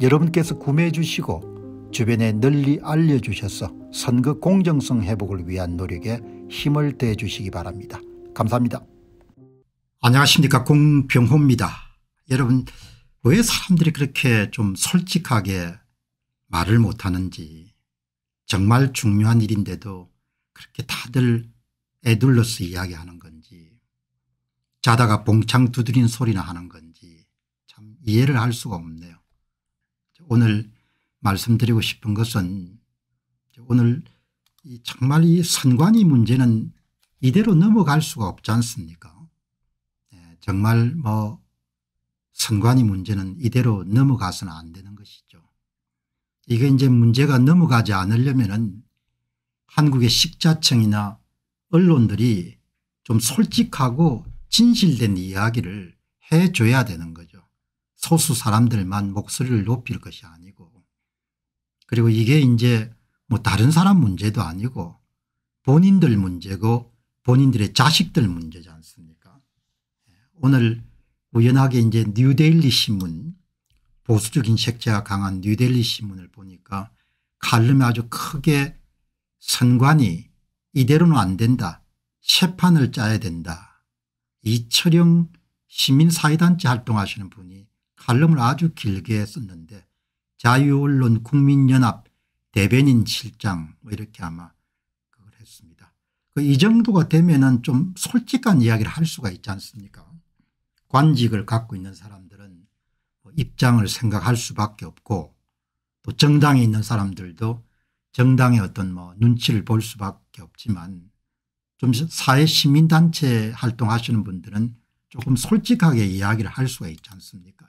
여러분께서 구매해 주시고 주변에 널리 알려주셔서 선거 공정성 회복을 위한 노력에 힘을 대 주시기 바랍니다. 감사합니다. 안녕하십니까 공병호입니다. 여러분 왜 사람들이 그렇게 좀 솔직하게 말을 못하는지 정말 중요한 일인데도 그렇게 다들 애둘러서 이야기하는 건지 자다가 봉창 두드린 소리나 하는 건지 참 이해를 할 수가 없네요. 오늘 말씀드리고 싶은 것은 오늘 정말 이 선관위 문제는 이대로 넘어갈 수가 없지 않습니까 예, 정말 뭐 선관위 문제는 이대로 넘어가서는 안 되는 것이죠. 이게 이제 문제가 넘어가지 않으려면은 한국의 식자청이나 언론들이 좀 솔직하고 진실된 이야기를 해줘야 되는 거죠. 소수 사람들만 목소리를 높일 것이 아니고 그리고 이게 이제 뭐 다른 사람 문제도 아니고 본인들 문제고 본인들의 자식들 문제지 않습니까 예, 오늘 우연하게 이제 뉴데일리 신문 보수적인 색채가 강한 뉴데일리 신문을 보니까 칼럼이 아주 크게 선관이 이대로는 안 된다. 세판을 짜야 된다. 이철영 시민사회단체 활동하시는 분이 칼럼을 아주 길게 썼는데 자유언론 국민연합 대변인 실장 뭐 이렇게 아마 그걸 했습니다. 그이 정도가 되면은 좀 솔직한 이야기를 할 수가 있지 않습니까? 관직을 갖고 있는 사람들은 뭐 입장을 생각할 수밖에 없고 또 정당에 있는 사람들도 정당의 어떤 뭐 눈치를 볼 수밖에 없지만 좀 사회 시민단체 활동하시는 분들은 조금 솔직하게 이야기를 할 수가 있지 않습니까?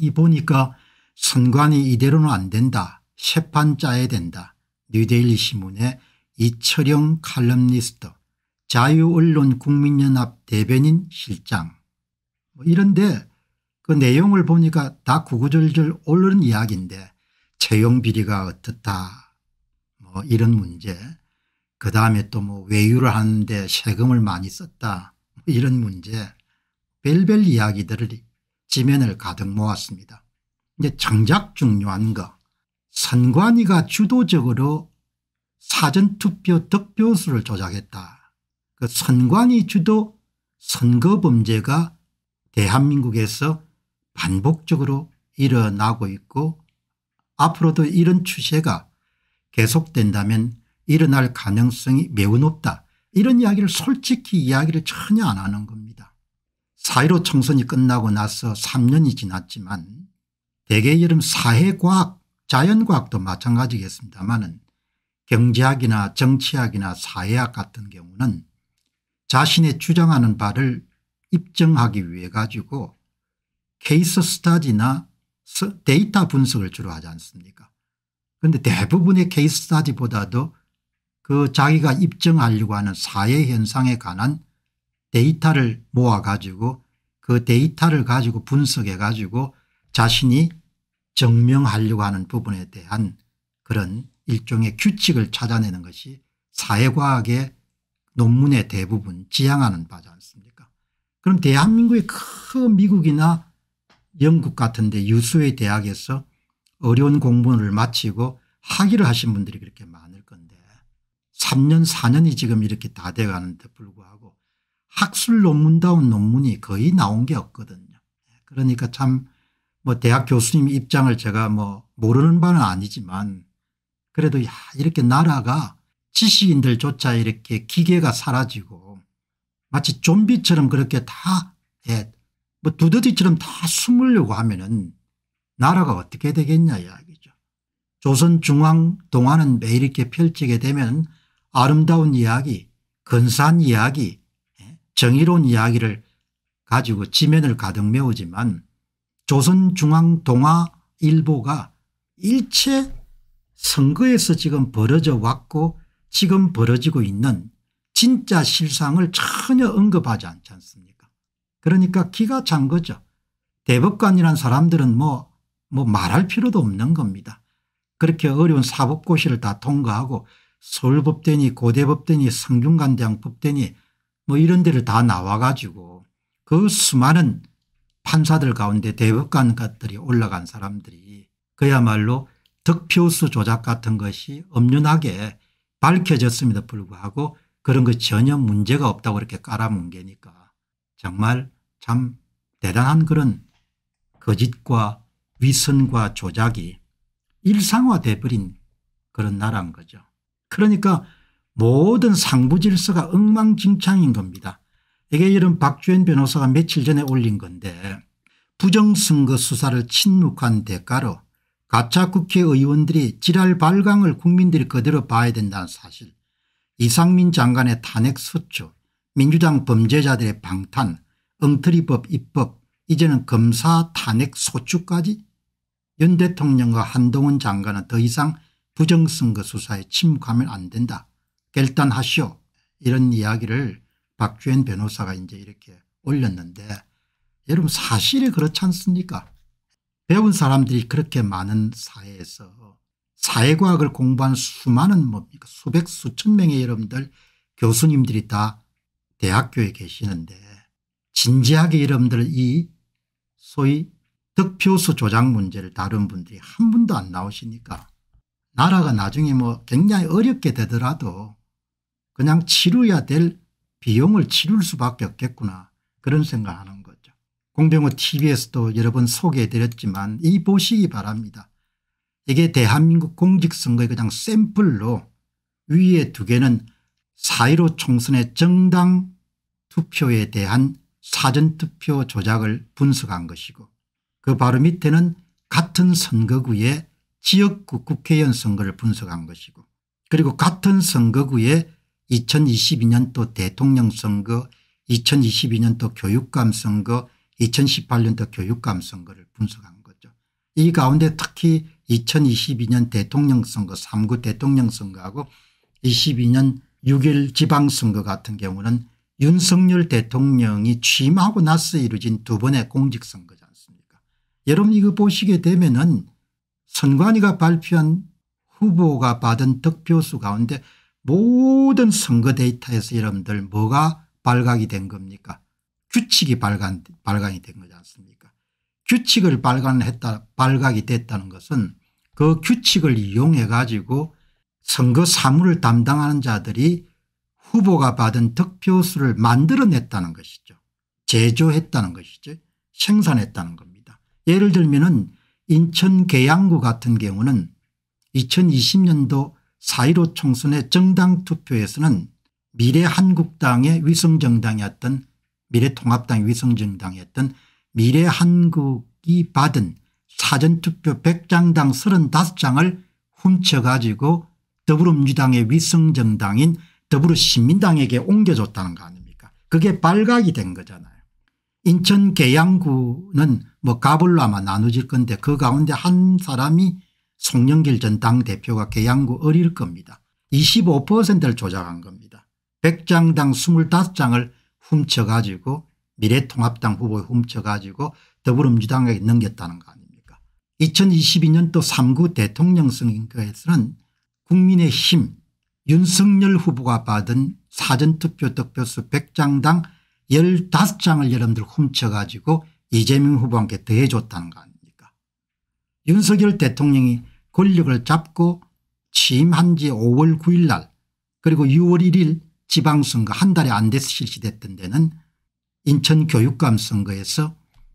이 보니까 선관이 이대로는 안 된다. 재판 짜야 된다. 뉴데일리 신문의 이철영 칼럼니스트 자유언론 국민연합 대변인 실장 뭐 이런데 그 내용을 보니까 다 구구절절 오르는 이야기인데 채용 비리가 어떻다 뭐 이런 문제 그다음에 또 뭐 외유를 하는데 세금을 많이 썼다 뭐 이런 문제 별별 이야기들을 지면을 가득 모았습니다. 이제 정작 중요한 거 선관위가 주도적으로 사전투표 득표수를 조작했다. 그 선관위 주도 선거 범죄가 대한민국에서 반복적으로 일어나고 있고 앞으로도 이런 추세가 계속된다면 일어날 가능성이 매우 높다. 이런 이야기를 솔직히 이야기를 전혀 안 하는 겁니다. 4.15 총선이 끝나고 나서 3년이 지났지만 대개 여름 사회과학 자연과학도 마찬가지겠습니다마는 경제학이나 정치학이나 사회학 같은 경우는 자신의 주장하는 바를 입증하기 위해 가지고 케이스 스타디나 데이터 분석을 주로 하지 않습니까 그런데 대부분의 케이스 스타디보다도 그 자기가 입증하려고 하는 사회 현상에 관한 데이터를 모아가지고 그 데이터를 가지고 분석해가지고 자신이 증명하려고 하는 부분에 대한 그런 일종의 규칙을 찾아내는 것이 사회과학의 논문의 대부분 지향하는 바지 않습니까 그럼 대한민국의 큰 미국이나 영국 같은 데 유수의 대학에서 어려운 공부를 마치고 학위를 하신 분들이 그렇게 많을 건데 3년 4년이 지금 이렇게 다 돼가는데 불구하고 학술 논문다운 논문이 거의 나온 게 없거든요. 그러니까 참 뭐 대학 교수님 입장을 제가 뭐 모르는 바는 아니지만 그래도 야 이렇게 나라가 지식인들조차 이렇게 기계가 사라지고 마치 좀비처럼 그렇게 다뭐 예, 두더지처럼 다 숨으려고 하면은 나라가 어떻게 되겠냐 이야기죠. 조선 중앙 동화는 매일 이렇게 펼치게 되면 아름다운 이야기, 근사한 이야기, 정의로운 이야기를 가지고 지면을 가득 메우지만 조선중앙동아일보가 일체 선거에서 지금 벌어져 왔고 지금 벌어지고 있는 진짜 실상을 전혀 언급하지 않지 않습니까 그러니까 기가 찬 거죠. 대법관이란 사람들은 뭐, 뭐 말할 필요도 없는 겁니다. 그렇게 어려운 사법고시를 다 통과하고 서울법대니 고대법대니 성균관대학법대니 뭐 이런 데를 다 나와가지고 그 수많은 판사들 가운데 대법관들이 올라간 사람들이 그야말로 득표수 조작 같은 것이 엄연하게 밝혀졌음에도 불구하고 그런 거 전혀 문제가 없다고 이렇게 깔아뭉개니까 정말 참 대단한 그런 거짓과 위선과 조작이 일상화돼버린 그런 나라인 거죠. 그러니까 모든 상부 질서가 엉망진창인 겁니다. 이게 이런 박주현 변호사가 며칠 전에 올린 건데 부정선거 수사를 침묵한 대가로 가짜 국회의원들이 지랄 발광을 국민들이 그대로 봐야 된다는 사실 이상민 장관의 탄핵 수초 민주당 범죄자들의 방탄 엉터리법 입법 이제는 검사 탄핵 소추까지 윤 대통령과 한동훈 장관은 더 이상 부정선거 수사에 침묵하면 안 된다 결단하시오 이런 이야기를 박주현 변호사가 이제 이렇게 올렸는데 여러분 사실이 그렇지 않습니까 배운 사람들이 그렇게 많은 사회에서 사회과학을 공부한 수많은 뭡니까 수백 수천 명의 여러분들 교수님들이 다 대학교에 계시는데 진지하게 여러분들 이 소위 득표수 조작 문제를 다룬 분들이 한 분도 안 나오시니까 나라가 나중에 뭐 굉장히 어렵게 되더라도 그냥 치루야될 비용을 치룰 수밖에 없겠구나 그런 생각하는 거죠. 공병호 tv에서도 여러 번 소개해드렸지만 이 보시기 바랍니다. 이게 대한민국 공직선거의 그냥 샘플로 위에 두 개는 사1로 총선의 정당 투표에 대한 사전투표 조작을 분석한 것이고 그 바로 밑에는 같은 선거구의 지역구 국회의원 선거를 분석한 것이고 그리고 같은 선거구의 2022년도 대통령 선거 2022년도 교육감 선거 2018년도 교육감 선거를 분석한 거죠. 이 가운데 특히 2022년 대통령 선거 3구 대통령 선거하고 22년 6일 지방선거 같은 경우는 윤석열 대통령이 취임하고 나서 이루어진 두 번의 공직선거지 않습니까 여러분 이거 보시게 되면 은 선관위가 발표한 후보가 받은 득표수 가운데 모든 선거 데이터에서 여러분들 뭐가 발각이 된 겁니까 규칙이 발간, 발간이 된 거지 않습니까 규칙을 발간했다 발각이 됐다는 것은 그 규칙을 이용해 가지고 선거 사무를 담당하는 자들이 후보가 받은 득표수를 만들어냈다는 것이죠. 제조했다는 것이죠. 생산했다는 겁니다. 예를 들면 은 인천 계양구 같은 경우는 2020년도 4.15 총선의 정당 투표에서는 미래한국당의 위성정당이었던 미래통합당 위성정당이었던 미래한국이 받은 사전투표 100장당 35장을 훔쳐가지고 더불어민주당의 위성정당인 더불어시민당에게 옮겨줬다는 거 아닙니까 그게 발각이 된 거잖아요. 인천 계양구는 뭐 가불로 아마 나눠질 건데 그 가운데 한 사람이 송영길 전 당대표가 계양구 어릴 겁니다. 25%를 조작한 겁니다. 100장당 25장을 훔쳐가지고 미래통합당 후보에 훔쳐가지고 더불어민주당에게 넘겼다는 거 아닙니까 2022년도 3구 대통령 선거에서는 국민의힘 윤석열 후보가 받은 사전투표 득표수 100장당 15장을 여러분들 훔쳐가지고 이재명 후보한테 더해줬다는 거 아닙니까 윤석열 대통령이 권력을 잡고 취임한 지 5월 9일 날 그리고 6월 1일 지방선거 한 달에 안 돼서 실시됐던 데는 인천교육감 선거에서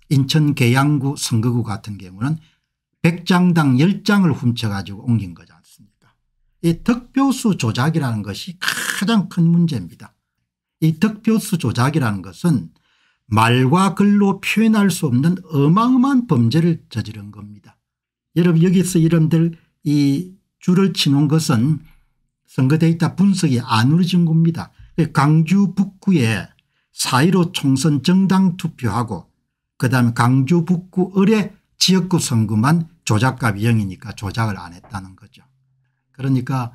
인천 계양구 선거구 같은 경우는 100장당 10장을 훔쳐가지고 옮긴 거지 않습니까 이 득표수 조작이라는 것이 가장 큰 문제입니다. 이 득표수 조작이라는 것은 말과 글로 표현할 수 없는 어마어마한 범죄를 저지른 겁니다. 여러분 여기서 이런들이 줄을 치는 것은 선거 데이터 분석이 안 이루어진 겁니다. 강주 북구에 4.15 총선 정당 투표하고 그다음에 강주 북구 을의 지역구 선거만 조작값 0이니까 조작을 안 했다는 거죠. 그러니까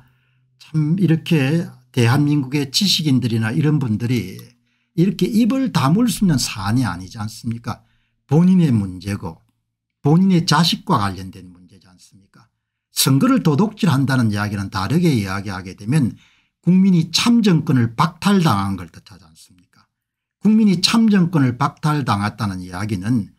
참 이렇게 대한민국의 지식인들이나 이런 분들이 이렇게 입을 다물 수 있는 사안이 아니지 않습니까 본인의 문제고 본인의 자식과 관련된 문제지 않습니까 선거를 도둑질한다는 이야기는 다르게 이야기하게 되면 국민이 참정권을 박탈당한 걸 뜻하지 않습니까 국민이 참정권을 박탈당했다는 이야기는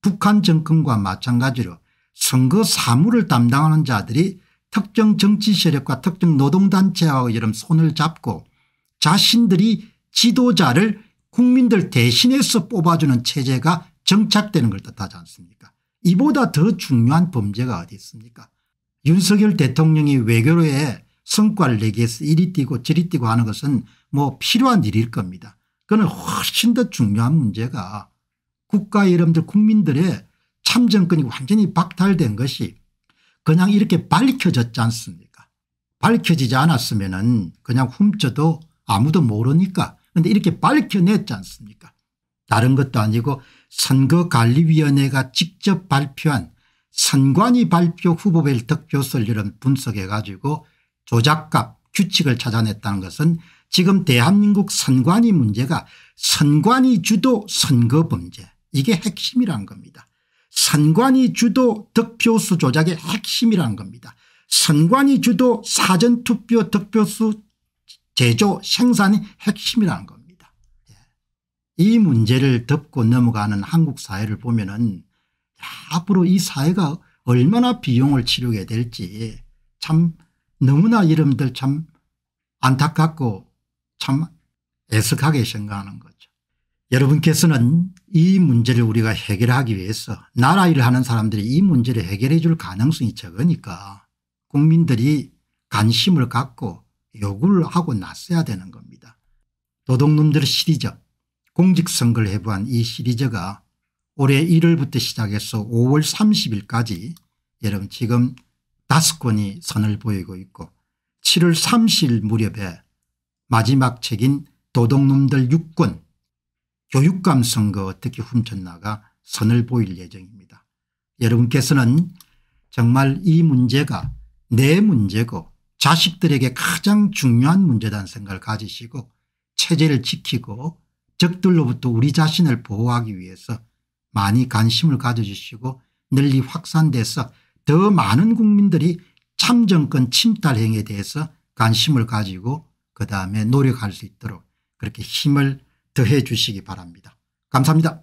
북한 정권과 마찬가지로 선거 사무를 담당하는 자들이 특정 정치 세력과 특정 노동단체와 이런 손을 잡고 자신들이 지도자를 국민들 대신해서 뽑아주는 체제가 정착되는 걸 뜻하지 않습니까 이보다 더 중요한 범죄가 어디 있습니까 윤석열 대통령이 외교로에 성과를 내기 위해서 이리 뛰고 저리 뛰고 하는 것은 뭐 필요한 일일 겁니다. 그는 훨씬 더 중요한 문제가 국가 여러분들 국민들의 참정권이 완전히 박탈된 것이 그냥 이렇게 밝혀졌지 않습니까 밝혀지지 않았으면 그냥 훔쳐도 아무도 모르니까 그런데 이렇게 밝혀냈지 않습니까 다른 것도 아니고 선거관리위원회가 직접 발표한 선관위 발표 후보별 득표수를 이런 분석해 가지고 조작값 규칙을 찾아냈다는 것은 지금 대한민국 선관위 문제가 선관위 주도 선거 범죄 이게 핵심이란 겁니다. 선관위 주도 득표수 조작의 핵심이란 겁니다. 선관위 주도 사전투표 득표수 제조 생산이 핵심이란 겁니다. 이 문제를 덮고 넘어가는 한국 사회를 보면 은 앞으로 이 사회가 얼마나 비용을 치르게 될지 참 너무나 이름들 참 안타깝고 참 애석하게 생각하는 거죠. 여러분께서는 이 문제를 우리가 해결하기 위해서 나라 일을 하는 사람들이 이 문제를 해결해 줄 가능성이 적으니까 국민들이 관심을 갖고 요구를 하고 나서야 되는 겁니다. 도둑놈들 시리적 공직선거를 해부한 이 시리즈가 올해 1월부터 시작해서 5월 30일까지 여러분 지금 다섯 권이 선을 보이고 있고 7월 30일 무렵에 마지막 책인 도덕놈들 6권 교육감 선거 어떻게 훔쳤나가 선을 보일 예정입니다. 여러분께서는 정말 이 문제가 내 문제고 자식들에게 가장 중요한 문제다는 생각을 가지시고 체제를 지키고 적들로부터 우리 자신을 보호하기 위해서 많이 관심을 가져주시고 널리 확산돼서 더 많은 국민들이 참정권 침탈 행위에 대해서 관심을 가지고 그 다음에 노력할 수 있도록 그렇게 힘을 더해 주시기 바랍니다. 감사합니다.